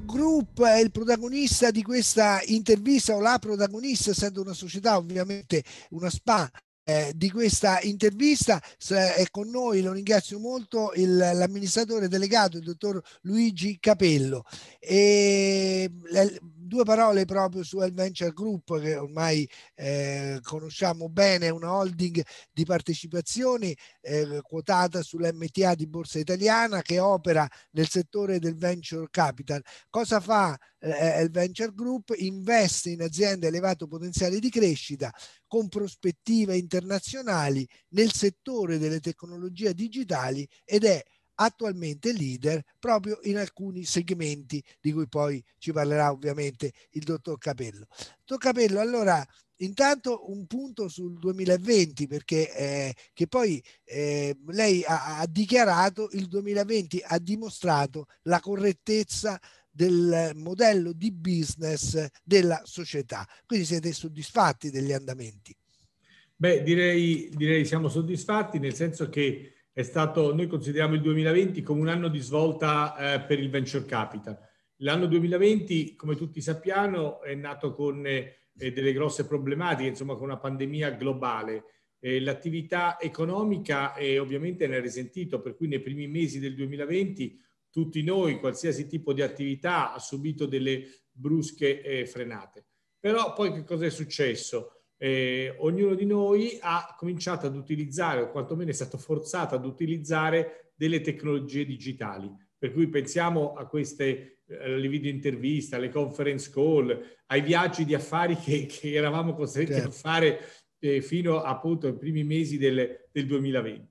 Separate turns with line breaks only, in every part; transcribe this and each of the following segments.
Group è il protagonista di questa intervista o la protagonista, essendo una società ovviamente una SPA. Eh, di questa intervista è con noi, lo ringrazio molto, il, l'amministratore delegato, il dottor Luigi Capello. E, due parole proprio su El Venture Group che ormai eh, conosciamo bene, è una holding di partecipazioni eh, quotata sull'MTA di Borsa Italiana che opera nel settore del venture capital. Cosa fa eh, El eh, Venture Group? Investe in aziende a elevato potenziale di crescita con prospettive internazionali nel settore delle tecnologie digitali ed è attualmente leader proprio in alcuni segmenti di cui poi ci parlerà ovviamente il dottor Capello. Dottor Capello, allora intanto un punto sul 2020 perché eh, che poi eh, lei ha, ha dichiarato il 2020 ha dimostrato la correttezza del modello di business della società. Quindi siete soddisfatti degli andamenti?
Beh, direi, direi siamo soddisfatti nel senso che è stato, noi consideriamo il 2020 come un anno di svolta eh, per il venture capital. L'anno 2020, come tutti sappiamo, è nato con eh, delle grosse problematiche, insomma con una pandemia globale. Eh, l'attività economica ovviamente ne ha risentito, per cui nei primi mesi del 2020 tutti noi, qualsiasi tipo di attività, ha subito delle brusche eh, frenate. Però poi che cosa è successo? eh, ognuno di noi ha cominciato ad utilizzare, o quantomeno è stato forzato ad utilizzare, delle tecnologie digitali. Per cui pensiamo a queste, eh, alle video interviste, alle conference call, ai viaggi di affari che, che eravamo costretti certo. a fare eh, fino appunto ai primi mesi del, del 2020.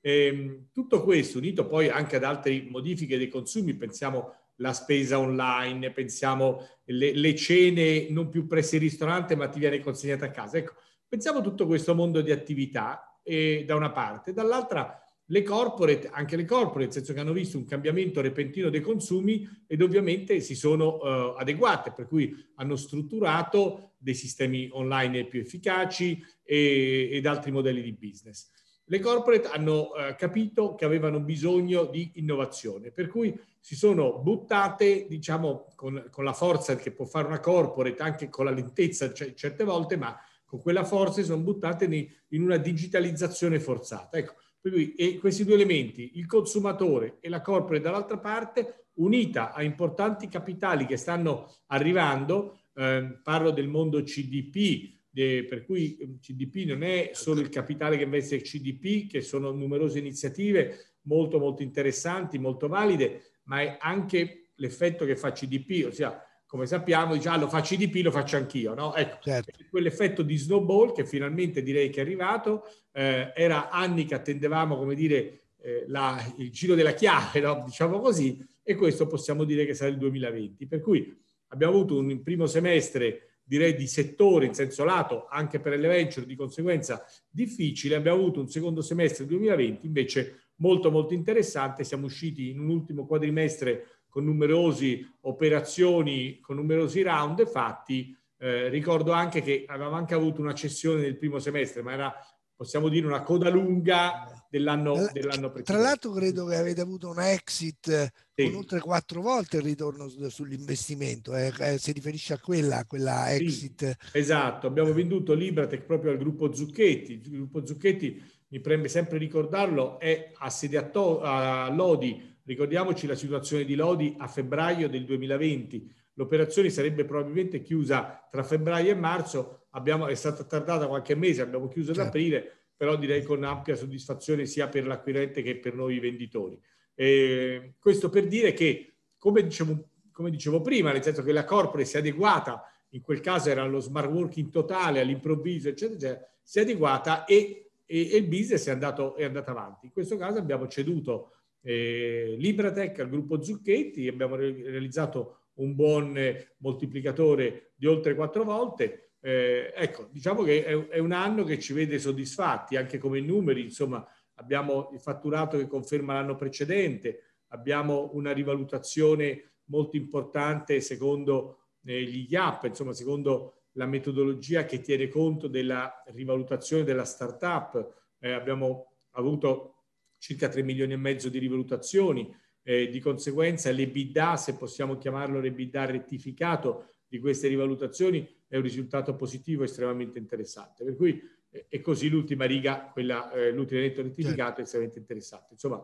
E, ehm, tutto questo, unito poi anche ad altre modifiche dei consumi, pensiamo la spesa online, pensiamo le, le cene non più presso il ristorante ma ti viene consegnata a casa. Ecco, pensiamo a tutto questo mondo di attività eh, da una parte, dall'altra le corporate, anche le corporate, nel senso che hanno visto un cambiamento repentino dei consumi ed ovviamente si sono eh, adeguate, per cui hanno strutturato dei sistemi online più efficaci e, ed altri modelli di business. Le corporate hanno eh, capito che avevano bisogno di innovazione, per cui si sono buttate, diciamo, con, con, la forza che può fare una corporate, anche con la lentezza cioè, certe volte, ma con quella forza si sono buttate in, in una digitalizzazione forzata. Ecco, cui, e questi due elementi, il consumatore e la corporate dall'altra parte, unita a importanti capitali che stanno arrivando, eh, parlo del mondo CDP, de, per cui ehm, CDP non è solo il capitale che investe il CDP, che sono numerose iniziative molto molto interessanti, molto valide, ma è anche l'effetto che fa CDP, ossia come sappiamo diciamo, ah lo fa CDP, lo faccio anch'io, no? Ecco, certo. quell'effetto di snowball che finalmente direi che è arrivato, eh, era anni che attendevamo, come dire, eh, la, il giro della chiave, no? diciamo così, e questo possiamo dire che sarà il 2020. Per cui abbiamo avuto un primo semestre direi di settore in senso lato, anche per le venture di conseguenza difficile, abbiamo avuto un secondo semestre 2020 invece molto molto interessante. Siamo usciti in un ultimo quadrimestre con numerosi operazioni, con numerosi round fatti. Eh, ricordo anche che avevamo anche avuto una cessione nel primo semestre, ma era possiamo dire una coda lunga dell'anno, eh, dell'anno precedente. Tra
l'altro credo che avete avuto una exit eh, sì. con oltre quattro volte
il ritorno sull'investimento, eh,
eh, si riferisce a quella, a quella exit.
Sì, esatto, abbiamo venduto Libratec proprio al gruppo Zucchetti, il gruppo Zucchetti mi preme sempre ricordarlo, è a sede a, to- a Lodi. Ricordiamoci la situazione di Lodi a febbraio del 2020. L'operazione sarebbe probabilmente chiusa tra febbraio e marzo, abbiamo, è stata tardata qualche mese, abbiamo chiuso ad certo. aprile, però direi con ampia soddisfazione sia per l'acquirente che per noi venditori. Eh, questo per dire che, come dicevo, come dicevo, prima, nel senso che la corporate si è adeguata, in quel caso era lo smart working totale all'improvviso, eccetera, eccetera, si è adeguata e e, e il business è andato, è andato, avanti. In questo caso abbiamo ceduto eh, Libratech al gruppo Zucchetti, abbiamo realizzato un buon moltiplicatore di oltre quattro volte. Eh, ecco, diciamo che è, è, un anno che ci vede soddisfatti anche come numeri, insomma abbiamo il fatturato che conferma l'anno precedente, abbiamo una rivalutazione molto importante secondo eh, gli IAP, insomma secondo la metodologia che tiene conto della rivalutazione della startup. Eh, abbiamo avuto circa 3 milioni e mezzo di rivalutazioni, eh, di conseguenza l'EBIDA, se possiamo chiamarlo l'EBIDA rettificato di queste rivalutazioni, è un risultato positivo estremamente interessante. Per cui eh, è così l'ultima riga, quella, eh, l'utile netto rettificato, è estremamente interessante. Insomma,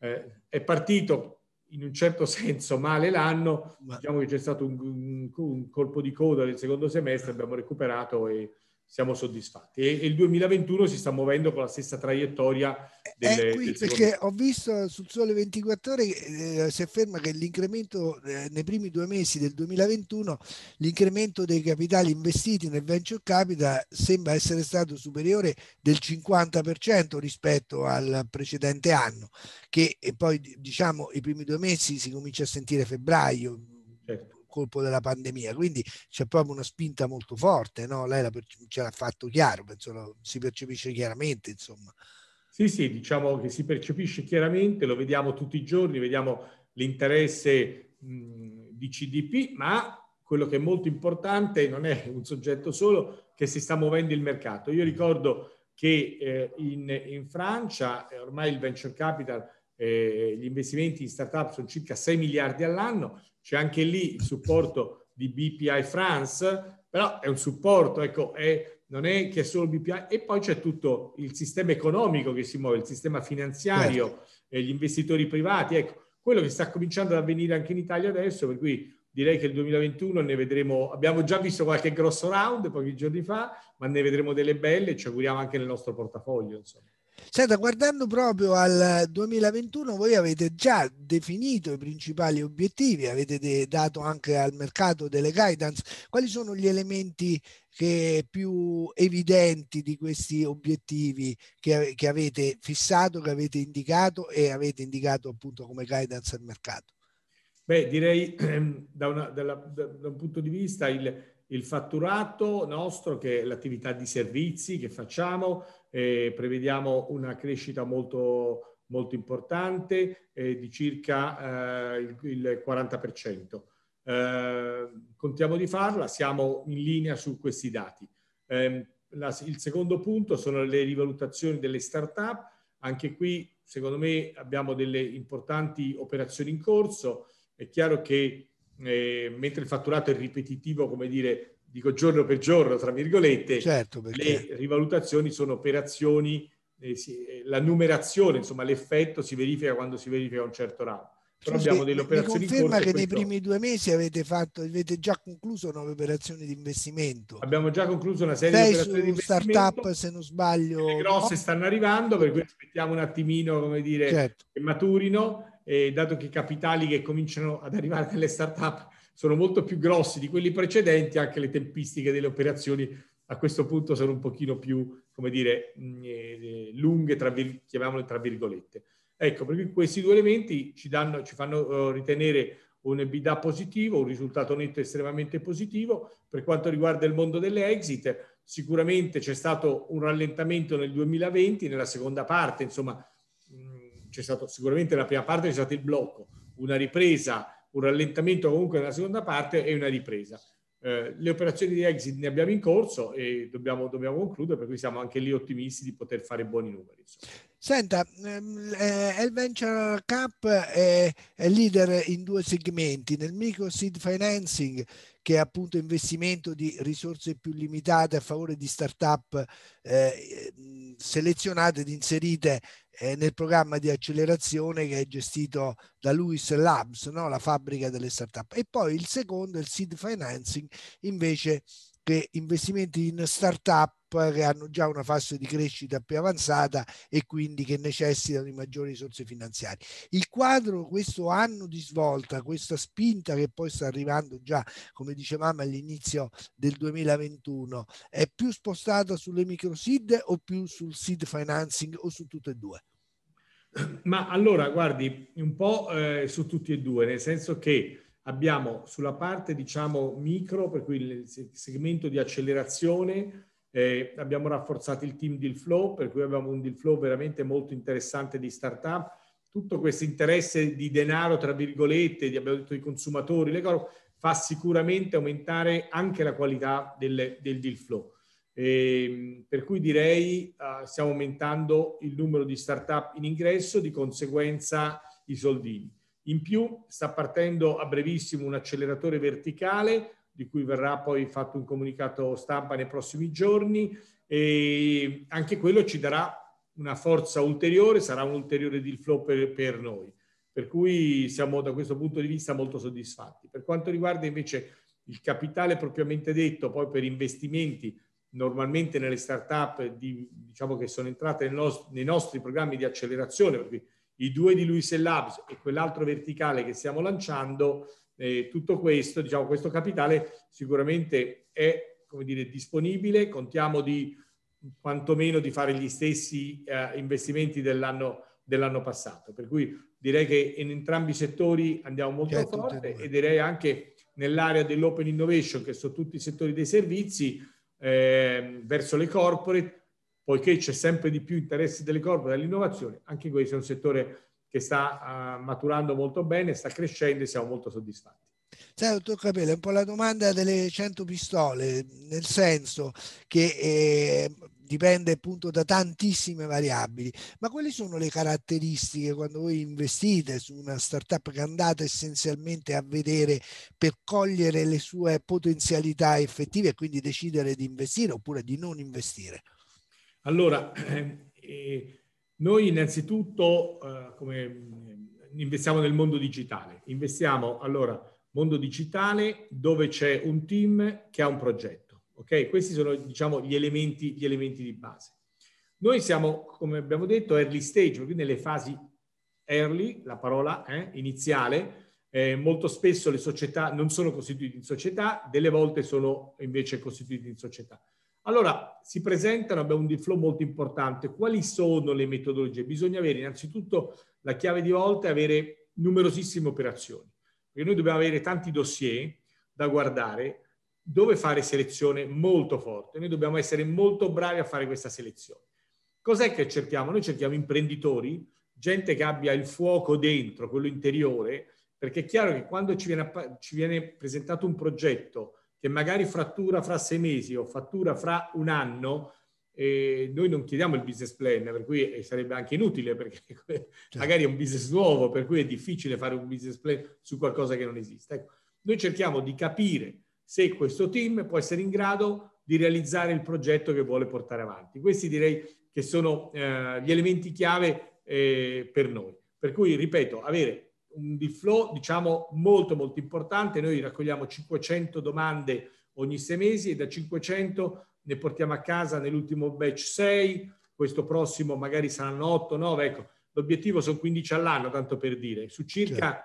eh, è partito in un certo senso male l'anno, diciamo che c'è stato un, un, un colpo di coda nel secondo semestre, abbiamo recuperato e siamo soddisfatti. E, il 2021 si sta muovendo con la stessa traiettoria. Eh, delle, qui, perché
ho visto sul Sole 24 Ore eh, si afferma che l'incremento eh, nei primi due mesi del 2021, l'incremento dei capitali investiti nel venture capital sembra essere stato superiore del 50% rispetto al precedente anno, che poi diciamo i primi due mesi si comincia a sentire febbraio. Certo colpo della pandemia, quindi c'è proprio una spinta molto forte, no? lei
la, ce l'ha fatto chiaro, penso lo, si percepisce chiaramente insomma. Sì, sì, diciamo che si percepisce chiaramente, lo vediamo tutti i giorni, vediamo l'interesse mh, mhmm, di CDP, ma quello che è molto importante non è un soggetto solo, che si sta muovendo il mercato. Io mm. ricordo che eh, in, in, Francia eh, ormai il venture capital eh, gli investimenti in startup sono circa 6 miliardi all'anno, c'è anche lì il supporto di BPI France, però è un supporto, ecco, è, non è che è solo BPI, e poi c'è tutto il sistema economico che si muove, il sistema finanziario, certo. eh, gli investitori privati, ecco, quello che sta cominciando ad avvenire anche in Italia adesso, per cui direi che il 2021 ne vedremo, abbiamo già visto qualche grosso round pochi giorni fa, ma ne vedremo delle belle, ci auguriamo anche nel nostro portafoglio, insomma.
Senta, guardando proprio al 2021, voi avete già definito i principali obiettivi, avete de- dato anche al mercato delle guidance. Quali sono gli elementi più evidenti di questi obiettivi che, che avete fissato, che avete indicato e avete indicato appunto come guidance al mercato?
Beh, direi ehm, da, una, da, da, da un punto di vista il, il fatturato nostro, che è l'attività di servizi che facciamo, eh, prevediamo una crescita molto, molto importante eh, di circa eh, il, il 40%. Eh, contiamo di farla, siamo in linea su questi dati. Ehm, la, il secondo punto sono le rivalutazioni delle start-up. Anche qui, secondo me, abbiamo delle importanti operazioni in corso. È chiaro che eh, mentre il fatturato è ripetitivo, come dire, dico giorno per giorno, tra virgolette, certo, perché... le rivalutazioni sono operazioni, eh, si, eh, la numerazione, insomma l'effetto si verifica quando si verifica un certo round. Però cioè, abbiamo delle operazioni mi conferma che nei primi
due mesi avete, fatto, avete già concluso nuove operazioni di investimento. Abbiamo già concluso una serie Sei di operazioni di startup, se non sbaglio. Le grosse no?
stanno arrivando, per cui aspettiamo un attimino, come dire, certo. che maturino. E dato che i capitali che cominciano ad arrivare nelle startup sono molto più grossi di quelli precedenti, anche le tempistiche delle operazioni a questo punto sono un pochino più, come dire, mm, eh, lunghe, tra vir- chiamiamole tra virgolette. Ecco, perché questi due elementi ci, danno, ci fanno eh, ritenere un EBITDA positivo, un risultato netto estremamente positivo. Per quanto riguarda il mondo delle exit, sicuramente c'è stato un rallentamento nel 2020, nella seconda parte, insomma, mm, c'è stato sicuramente nella prima parte c'è stato il blocco, una ripresa un rallentamento comunque nella seconda parte e una ripresa. Eh, le operazioni di exit ne abbiamo in corso e dobbiamo, dobbiamo, concludere, per cui siamo anche lì ottimisti di poter fare buoni numeri. Insomma.
Senta, El ehm, eh, Venture Cap è, è, leader in due segmenti, nel micro seed financing, che è appunto investimento di risorse più limitate a favore di start-up eh, ehm, selezionate ed inserite eh, nel programma di accelerazione che è gestito da Lewis Labs, no? la fabbrica delle start-up. E poi il secondo, il seed financing, invece che investimenti in startup che hanno già una fase di crescita più avanzata e quindi che necessitano di maggiori risorse finanziarie. Il quadro, questo anno di svolta, questa spinta che poi sta arrivando già, come dicevamo all'inizio del 2021, è più spostata sulle micro SID o più sul seed financing o su tutte e due?
Ma allora, guardi, un po' eh, su tutti e due, nel senso che abbiamo sulla parte diciamo micro, per cui il segmento di accelerazione, eh, abbiamo rafforzato il team deal flow, per cui abbiamo un deal flow veramente molto interessante di startup. Tutto questo interesse di denaro, tra virgolette, di, abbiamo detto, i consumatori, le cose, fa sicuramente aumentare anche la qualità del, del deal flow. E, ehm, per cui direi uh, stiamo aumentando il numero di startup in ingresso, di conseguenza i soldini. In più sta partendo a brevissimo un acceleratore verticale di cui verrà poi fatto un comunicato stampa nei prossimi giorni e anche quello ci darà una forza ulteriore, sarà un ulteriore deal flow per, per noi. Per cui siamo da questo punto di vista molto soddisfatti. Per quanto riguarda invece il capitale propriamente detto, poi per investimenti, normalmente nelle start-up di, diciamo che sono entrate nel nostro, nei nostri programmi di accelerazione, perché i due di Luis Labs e quell'altro verticale che stiamo lanciando, eh, tutto questo, diciamo, questo capitale sicuramente è come dire, disponibile, contiamo di quantomeno di fare gli stessi eh, investimenti dell'anno, dell'anno passato. Per cui direi che in entrambi i settori andiamo molto certo, forte e direi anche nell'area dell'open innovation, che sono tutti i settori dei servizi, eh, verso le corporate, poiché c'è sempre di più interesse delle corpo dall'innovazione, anche questo è un settore che sta uh, maturando molto bene, sta crescendo e siamo molto soddisfatti.
Sì, dottor Capello, è un po' la domanda delle 100 pistole, nel senso che eh, dipende appunto da tantissime variabili, ma quali sono le caratteristiche quando voi investite su una startup che andate essenzialmente a vedere per cogliere le sue potenzialità effettive e quindi decidere di investire
oppure di non investire? Allora, eh, noi innanzitutto eh, come, eh, investiamo nel mondo digitale. Investiamo, allora, mondo digitale dove c'è un team che ha un progetto. Ok? Questi sono, diciamo, gli elementi, gli elementi di base. Noi siamo, come abbiamo detto, early stage, quindi nelle fasi early, la parola eh, iniziale, eh, molto spesso le società non sono costituite in società, delle volte sono invece costituite in società. Allora, si presentano, abbiamo un D-Flow molto importante. Quali sono le metodologie? Bisogna avere innanzitutto la chiave di volta e avere numerosissime operazioni. Perché noi dobbiamo avere tanti dossier da guardare dove fare selezione molto forte. Noi dobbiamo essere molto bravi a fare questa selezione. Cos'è che cerchiamo? Noi cerchiamo imprenditori, gente che abbia il fuoco dentro, quello interiore, perché è chiaro che quando ci viene, ci viene presentato un progetto che magari frattura fra sei mesi o fattura fra un anno, eh, noi non chiediamo il business plan, per cui eh, sarebbe anche inutile, perché certo. magari è un business nuovo, per cui è difficile fare un business plan su qualcosa che non esiste. Ecco, noi cerchiamo di capire se questo team può essere in grado di realizzare il progetto che vuole portare avanti. Questi direi che sono eh, gli elementi chiave eh, per noi. Per cui, ripeto, avere un deal flow diciamo molto molto importante, noi raccogliamo 500 domande ogni sei mesi e da 500 ne portiamo a casa nell'ultimo batch 6, questo prossimo magari saranno 8, 9, ecco, l'obiettivo sono 15 all'anno, tanto per dire, su circa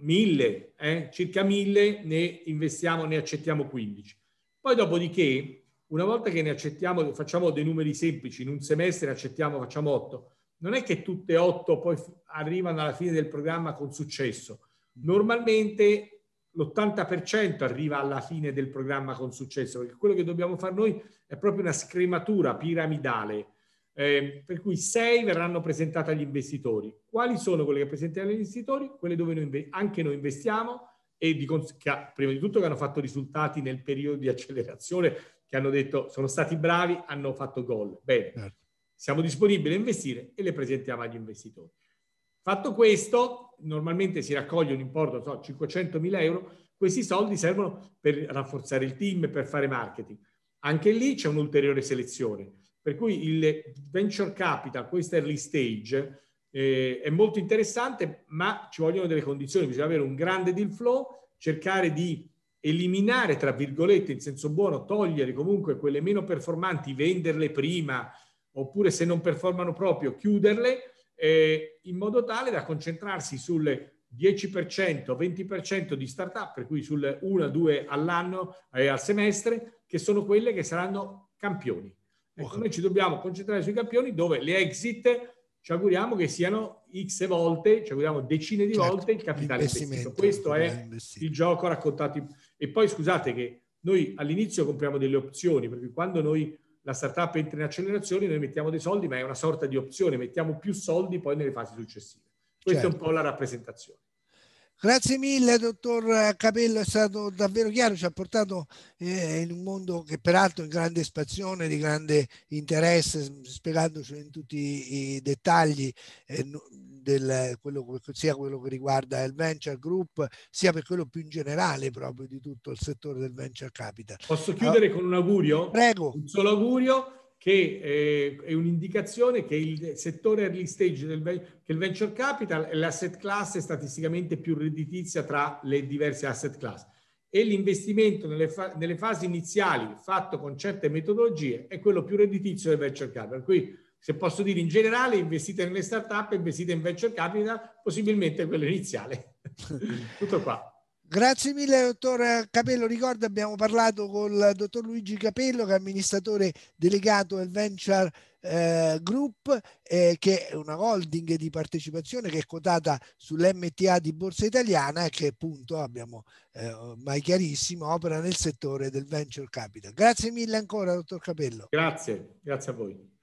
1000, certo. eh, circa 1000 ne investiamo, ne accettiamo 15. Poi dopodiché, una volta che ne accettiamo, facciamo dei numeri semplici, in un semestre ne accettiamo, facciamo 8, non è che tutte 8 poi arrivano alla fine del programma con successo. Normalmente l'80% arriva alla fine del programma con successo, perché quello che dobbiamo fare noi è proprio una scrematura piramidale, eh, per cui sei verranno presentate agli investitori. Quali sono quelle che presentiamo agli investitori? Quelle dove noi, anche noi investiamo e di, che, prima di tutto che hanno fatto risultati nel periodo di accelerazione, che hanno detto sono stati bravi, hanno fatto gol. Bene, certo. siamo disponibili a investire e le presentiamo agli investitori. Fatto questo, normalmente si raccoglie un importo, so, 500.000 euro, questi soldi servono per rafforzare il team, per fare marketing. Anche lì c'è un'ulteriore selezione, per cui il venture capital, questo early stage, eh, è molto interessante, ma ci vogliono delle condizioni, bisogna avere un grande deal flow, cercare di eliminare, tra virgolette, in senso buono, togliere comunque quelle meno performanti, venderle prima, oppure se non performano proprio, chiuderle eh, in modo tale da concentrarsi sul 10%, 20% di startup, per cui sul 1-2 all'anno e eh, al semestre, che sono quelle che saranno campioni. Ecco, noi ci dobbiamo concentrare sui campioni dove le exit ci auguriamo che siano x volte, ci auguriamo decine di certo, volte il capitale investito. Questo è il gioco raccontato. E poi scusate che noi all'inizio compriamo delle opzioni, perché quando noi la startup entra in accelerazione, noi mettiamo dei soldi, ma è una sorta di opzione, mettiamo più soldi poi nelle fasi successive. Questa certo. è un certo. po' la rappresentazione.
Grazie mille, dottor Capello, è stato davvero chiaro, ci ha portato eh, in un mondo che peraltro è in grande espansione, di grande interesse, spiegandoci in tutti i dettagli eh, del, quello, sia quello che riguarda il venture group, sia per quello più in generale proprio di tutto il settore del venture capital.
Posso chiudere allora, ah. con un augurio? Prego. Un solo augurio che eh, è un'indicazione che il settore early stage, del, che il venture capital è l'asset class statisticamente più redditizia tra le diverse asset class e l'investimento nelle, fa- nelle, fasi iniziali fatto con certe metodologie è quello più redditizio del venture capital. Quindi, se posso dire in generale, investite nelle start-up, investite in venture capital, possibilmente quello iniziale. Tutto qua.
Grazie mille dottor Capello, ricordo abbiamo parlato con il dottor Luigi Capello che è amministratore delegato del Venture eh, Group eh, che è una holding di partecipazione che è quotata sull'MTA di Borsa Italiana e che appunto abbiamo eh, ormai chiarissimo opera nel settore del venture capital. Grazie mille ancora dottor Capello.
Grazie, grazie a voi.